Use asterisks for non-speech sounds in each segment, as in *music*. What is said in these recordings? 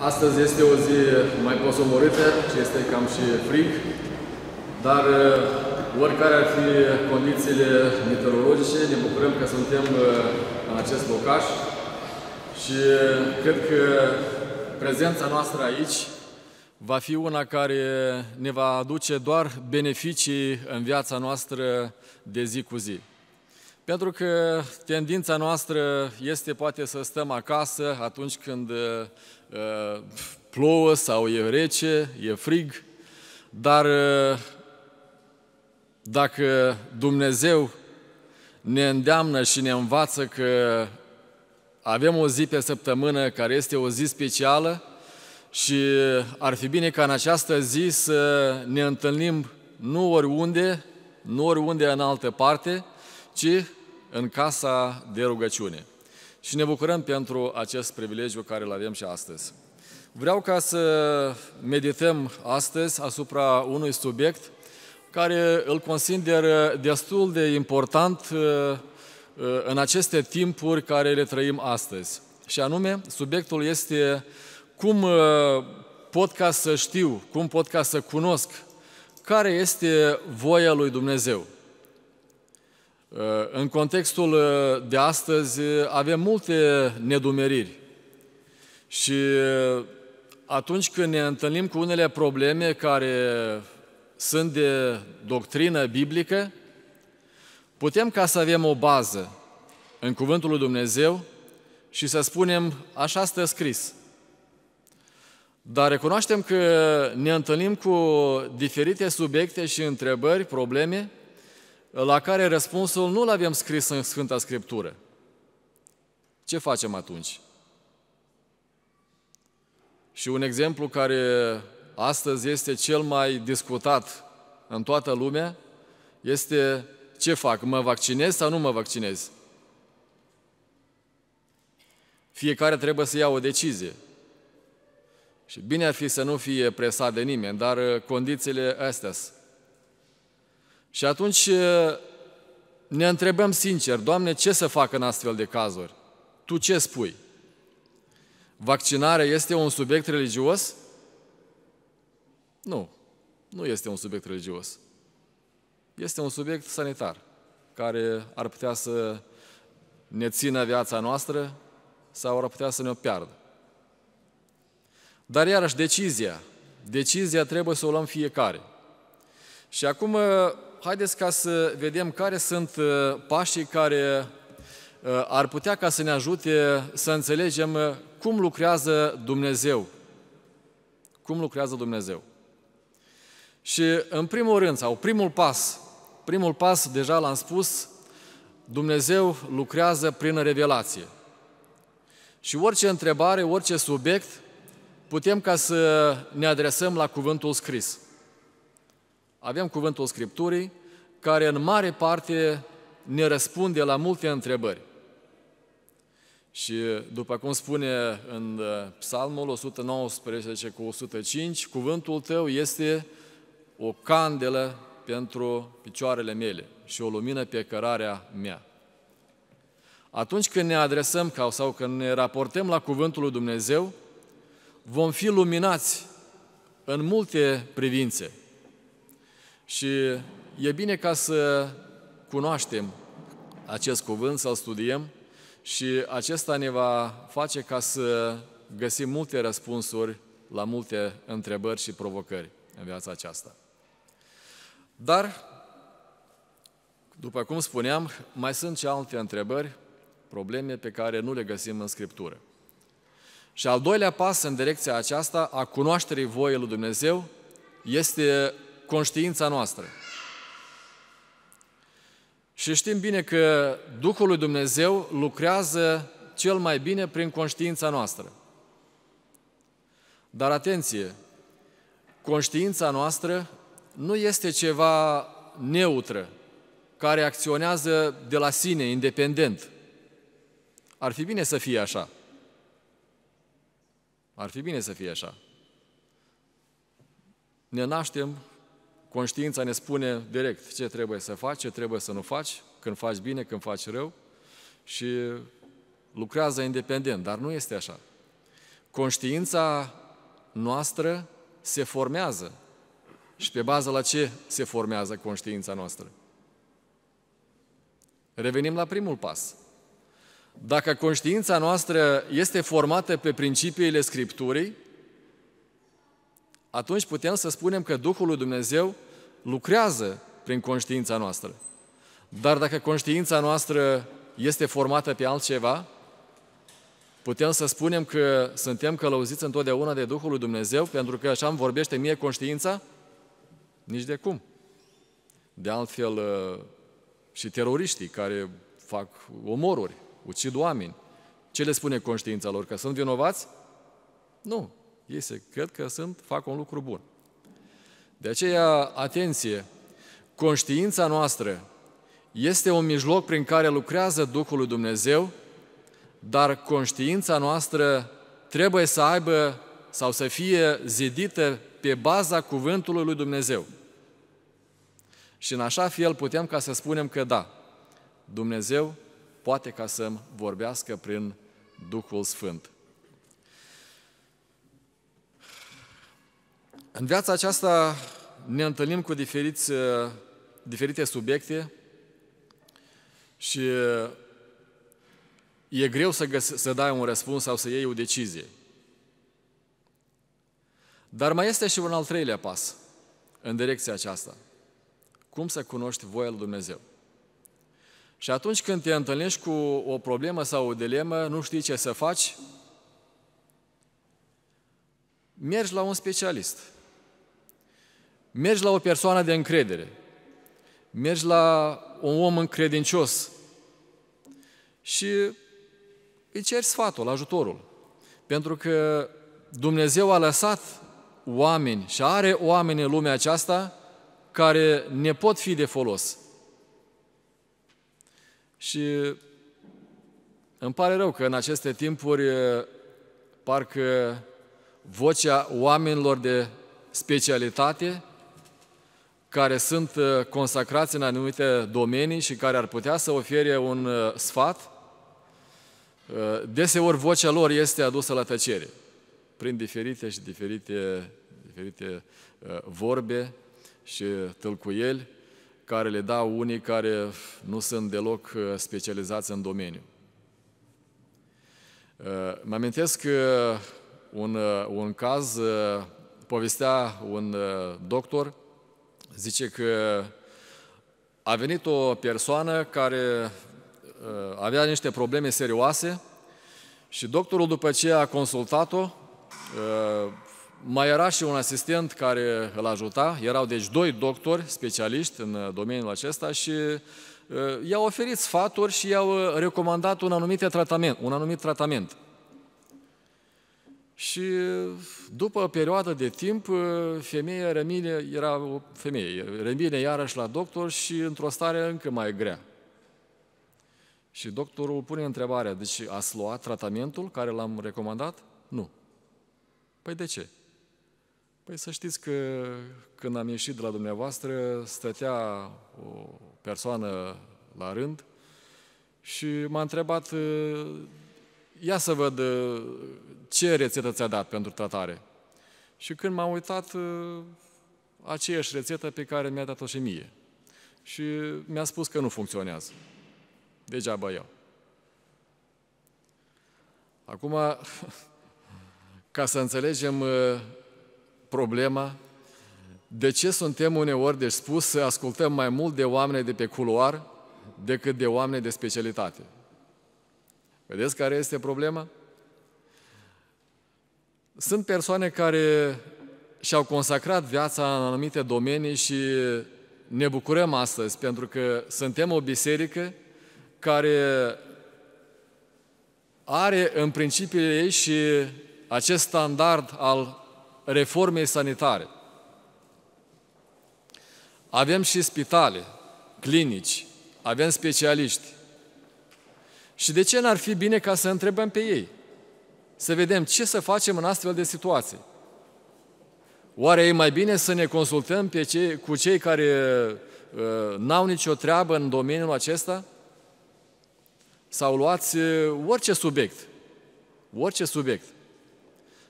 Astăzi este o zi mai posomorâtă, ce este cam și frig, dar uh, oricare ar fi condițiile meteorologice, ne bucurăm că suntem uh, în acest locaș și uh, cred că prezența noastră aici va fi una care ne va aduce doar beneficii în viața noastră de zi cu zi. Pentru că tendința noastră este poate să stăm acasă atunci când uh, plouă sau e rece, e frig, dar uh, dacă Dumnezeu ne îndeamnă și ne învață că avem o zi pe săptămână care este o zi specială și ar fi bine ca în această zi să ne întâlnim nu oriunde, nu oriunde în altă parte, ci în casa de rugăciune. Și ne bucurăm pentru acest privilegiu care îl avem și astăzi. Vreau ca să medităm astăzi asupra unui subiect care îl consider destul de important uh, uh, în aceste timpuri care le trăim astăzi. Și anume, subiectul este cum uh, pot ca să știu, cum pot ca să cunosc care este voia lui Dumnezeu. În contextul uh, de astăzi uh, avem multe nedumeriri și uh, atunci când ne întâlnim cu unele probleme care sunt de doctrină biblică, putem ca să avem o bază în Cuvântul lui Dumnezeu și să spunem, așa stă scris. Dar recunoaștem că ne întâlnim cu diferite subiecte și întrebări, probleme, la care răspunsul nu l-avem scris în Sfânta Scriptură. Ce facem atunci? Și un exemplu care astăzi este cel mai discutat în toată lumea este ce fac, mă vaccinez sau nu mă vaccinez? Fiecare trebuie să ia o decizie. Și bine ar fi să nu fie presat de nimeni, dar condițiile astea sunt. Și atunci ne întrebăm sincer, Doamne, ce să fac în astfel de cazuri? Tu ce spui? Vaccinarea este un subiect religios? Nu, nu este un subiect religios. Este un subiect sanitar, care ar putea să ne țină viața noastră sau ar putea să ne-o piardă. Dar iarăși, decizia. Decizia trebuie să o luăm fiecare. Și acum haideți ca să vedem care sunt uh, pașii care uh, ar putea ca să ne ajute să înțelegem uh, cum lucrează Dumnezeu. Cum lucrează Dumnezeu. Și în primul rând, sau primul pas, primul pas, deja l-am spus, Dumnezeu lucrează prin revelație. Și orice întrebare, orice subiect, putem ca să ne adresăm la cuvântul scris. Avem cuvântul Scripturii, care în mare parte ne răspunde la multe întrebări. Și după cum spune în uh, Psalmul 119 cu 105, cuvântul tău este o candelă pentru picioarele mele și o lumină pe cărarea mea. Atunci când ne adresăm sau când ne raportăm la cuvântul lui Dumnezeu, vom fi luminați în multe privințe – și e bine ca să cunoaștem acest cuvânt, să-l studiem și acesta ne va face ca să găsim multe răspunsuri la multe întrebări și provocări în viața aceasta. Dar, după cum spuneam, mai sunt și alte întrebări, probleme pe care nu le găsim în Scriptură. Și al doilea pas în direcția aceasta a cunoașterii voii lui Dumnezeu este conștiința noastră. Și știm bine că Duhul lui Dumnezeu lucrează cel mai bine prin conștiința noastră. Dar atenție, conștiința noastră nu este ceva neutră, care acționează de la sine, independent. Ar fi bine să fie așa. Ar fi bine să fie așa. Ne naștem Conștiința ne spune direct ce trebuie să faci, ce trebuie să nu faci, când faci bine, când faci rău și lucrează independent, dar nu este așa. Conștiința noastră se formează. Și pe bază la ce se formează conștiința noastră? Revenim la primul pas. Dacă conștiința noastră este formată pe principiile Scripturii, atunci putem să spunem că Duhul lui Dumnezeu lucrează prin conștiința noastră. Dar dacă conștiința noastră este formată pe altceva, putem să spunem că suntem călăuziți întotdeauna de Duhul lui Dumnezeu, pentru că așa îmi vorbește mie conștiința? Nici de cum. De altfel, uh, și teroriștii care fac omoruri, ucid oameni, ce le spune conștiința lor? Că sunt vinovați? Nu. Ei se cred că sunt, fac un lucru bun. De aceea, atenție, conștiința noastră este un mijloc prin care lucrează Duhul lui Dumnezeu, dar conștiința noastră trebuie să aibă sau să fie zidită pe baza cuvântului lui Dumnezeu. Și în așa fel putem ca să spunem că da, Dumnezeu poate ca să-mi vorbească prin Duhul Sfânt. În viața aceasta ne întâlnim cu diferiți, uh, diferite subiecte și uh, e greu să, găs- să dai un răspuns sau să iei o decizie. Dar mai este și un al treilea pas în direcția aceasta. Cum să cunoști voia lui Dumnezeu? Și atunci când te întâlnești cu o problemă sau o dilemă, nu știi ce să faci, mergi la un specialist – Mergi la o persoană de încredere, mergi la un om încredincios și îi ceri sfatul, ajutorul. Pentru că Dumnezeu a lăsat oameni și are oameni în lumea aceasta care ne pot fi de folos. Și îmi pare rău că în aceste timpuri eh, parcă vocea oamenilor de specialitate care sunt uh, consacrați în anumite domenii și care ar putea să ofere un uh, sfat, uh, deseori vocea lor este adusă la tăcere prin diferite și diferite, diferite vorbe și tâlcuieli care le dau unii care nu sunt deloc specializați în domeniu. Mă amintesc că un, un caz povestea un doctor Zice că a venit o persoană care uh, avea niște probleme serioase și doctorul după ce a consultat-o, uh, mai era și un asistent care îl ajuta, erau deci doi doctori specialiști în uh, domeniul acesta și i-au oferit sfaturi și i-au recomandat un anumit tratament. Un anumit tratament. Și după o perioadă de timp, femeia rămâne, era o femeie, rămâne iarăși la doctor și într-o stare încă mai grea. Și doctorul pune întrebarea, deci ați luat tratamentul care l-am recomandat? Nu. Păi de ce? Păi să știți că când am ieșit de la dumneavoastră, stătea o persoană la rând și m-a întrebat ia să văd uh, ce rețetă ți-a dat pentru tratare. Și când m-am uitat, uh, aceeași rețetă pe care mi-a dat-o și mie. Și mi-a spus că nu funcționează. Degeaba eu. Acum, *laughs* ca să înțelegem uh, problema, de ce suntem uneori deci spus să ascultăm mai mult de oameni de pe culoar decât de oameni de specialitate? Vedeți care este problema? Sunt persoane care și-au consacrat viața în anumite domenii și ne bucurăm astăzi pentru că suntem o biserică care are în principiile ei și acest standard al reformei sanitare. Avem și spitale, clinici, avem specialiști, și de ce n-ar fi bine ca să întrebăm pe ei? Să vedem ce să facem în astfel de situații. Oare e mai bine să ne consultăm pe cei, cu cei care uh, n-au nicio treabă în domeniul acesta? Sau luați uh, orice subiect. Orice subiect.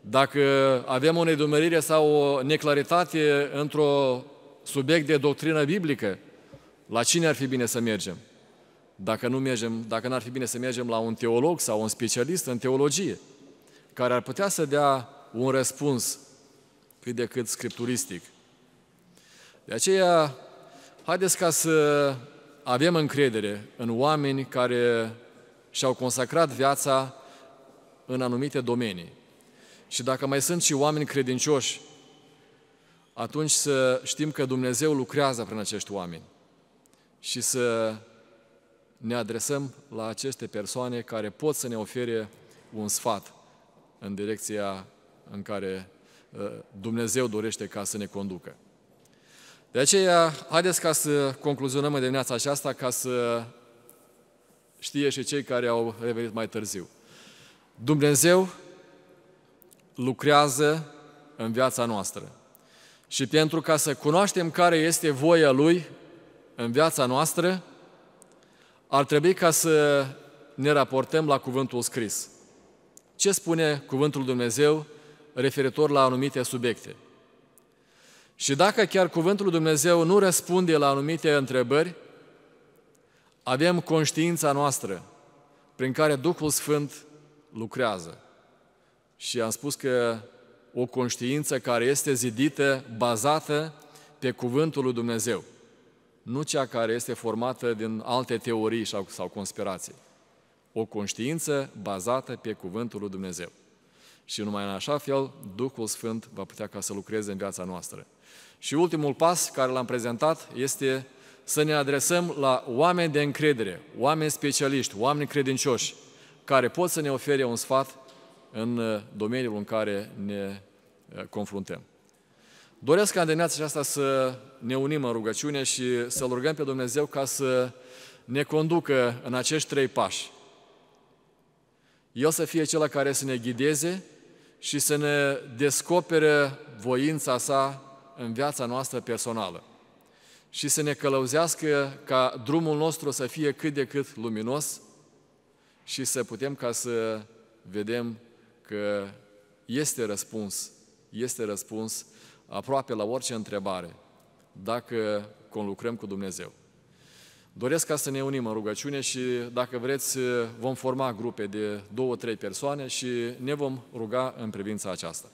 Dacă avem o nedumerire sau o neclaritate într-un subiect de doctrină biblică, la cine ar fi bine să mergem? Dacă, nu mergem, dacă n-ar fi bine să mergem la un teolog sau un specialist în teologie, care ar putea să dea un răspuns cât de cât scripturistic. De aceea, haideți ca să avem încredere în oameni care și-au consacrat viața în anumite domenii. Și dacă mai sunt și oameni credincioși, atunci să știm că Dumnezeu lucrează prin acești oameni și să ne adresăm la aceste persoane care pot să ne ofere un sfat în direcția în care uh, Dumnezeu dorește ca să ne conducă. De aceea, haideți ca să concluzionăm în dimineața aceasta ca să știe și cei care au revenit mai târziu. Dumnezeu lucrează în viața noastră. Și pentru ca să cunoaștem care este voia Lui în viața noastră, ar trebui ca să ne raportăm la cuvântul scris. Ce spune cuvântul Dumnezeu referitor la anumite subiecte? Și dacă chiar cuvântul Dumnezeu nu răspunde la anumite întrebări, avem conștiința noastră prin care Duhul Sfânt lucrează. Și am spus că o conștiință care este zidită, bazată pe cuvântul lui Dumnezeu nu cea care este formată din alte teorii sau conspirații. O conștiință bazată pe Cuvântul lui Dumnezeu. Și numai în așa fel, Duhul Sfânt va putea ca să lucreze în viața noastră. Și ultimul pas care l-am prezentat este să ne adresăm la oameni de încredere, oameni specialiști, oameni credincioși, care pot să ne ofere un sfat în domeniul în care ne eh, confruntăm. Doresc ca în dimineața aceasta să ne unim în rugăciune și să-L rugăm pe Dumnezeu ca să ne conducă în acești trei pași. El să fie Cel care să ne ghideze și să ne descopere voința sa în viața noastră personală și să ne călăuzească ca drumul nostru să fie cât de cât luminos și să putem ca să vedem că este răspuns, este răspuns aproape la orice întrebare dacă conlucrăm cu Dumnezeu. Doresc ca să ne unim în rugăciune și, dacă vreți, vom forma grupe de două, trei persoane și ne vom ruga în privința aceasta.